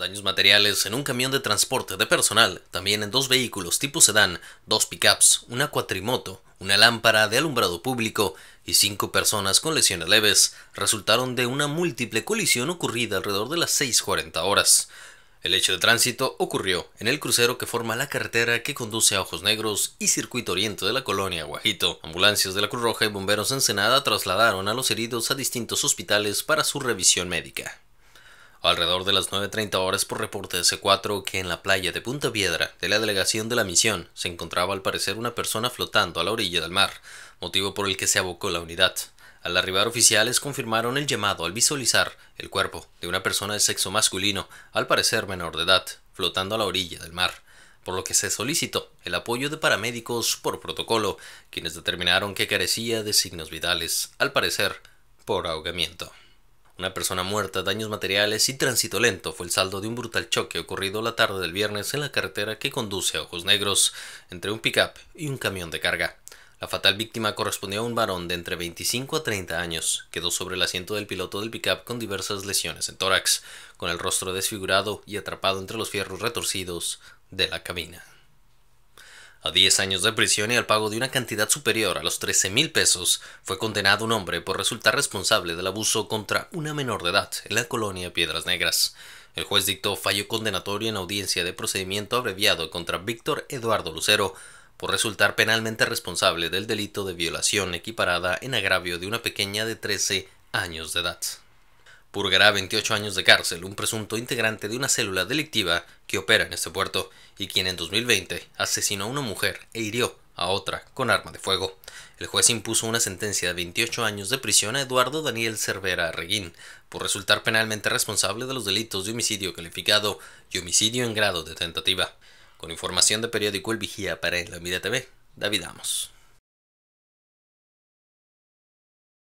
Daños materiales en un camión de transporte de personal, también en dos vehículos tipo sedán, dos pickups, una cuatrimoto, una lámpara de alumbrado público y cinco personas con lesiones leves resultaron de una múltiple colisión ocurrida alrededor de las 6.40 horas. El hecho de tránsito ocurrió en el crucero que forma la carretera que conduce a Ojos Negros y Circuito Oriente de la colonia Guajito. Ambulancias de la Cruz Roja y bomberos Ensenada trasladaron a los heridos a distintos hospitales para su revisión médica alrededor de las 9.30 horas por reporte de C4 que en la playa de Punta Piedra de la delegación de la misión se encontraba al parecer una persona flotando a la orilla del mar, motivo por el que se abocó la unidad. Al arribar oficiales confirmaron el llamado al visualizar el cuerpo de una persona de sexo masculino, al parecer menor de edad, flotando a la orilla del mar por lo que se solicitó el apoyo de paramédicos por protocolo, quienes determinaron que carecía de signos vitales, al parecer por ahogamiento. Una persona muerta, daños materiales y tránsito lento fue el saldo de un brutal choque ocurrido la tarde del viernes en la carretera que conduce a Ojos Negros entre un pickup y un camión de carga. La fatal víctima correspondió a un varón de entre 25 a 30 años. Quedó sobre el asiento del piloto del pickup con diversas lesiones en tórax, con el rostro desfigurado y atrapado entre los fierros retorcidos de la cabina. A 10 años de prisión y al pago de una cantidad superior a los 13 mil pesos, fue condenado un hombre por resultar responsable del abuso contra una menor de edad en la colonia Piedras Negras. El juez dictó fallo condenatorio en audiencia de procedimiento abreviado contra Víctor Eduardo Lucero por resultar penalmente responsable del delito de violación equiparada en agravio de una pequeña de 13 años de edad purgará 28 años de cárcel un presunto integrante de una célula delictiva que opera en este puerto y quien en 2020 asesinó a una mujer e hirió a otra con arma de fuego. El juez impuso una sentencia de 28 años de prisión a Eduardo Daniel Cervera Reguín por resultar penalmente responsable de los delitos de homicidio calificado y homicidio en grado de tentativa. Con información de periódico El Vigía para En la Vida TV, David Amos.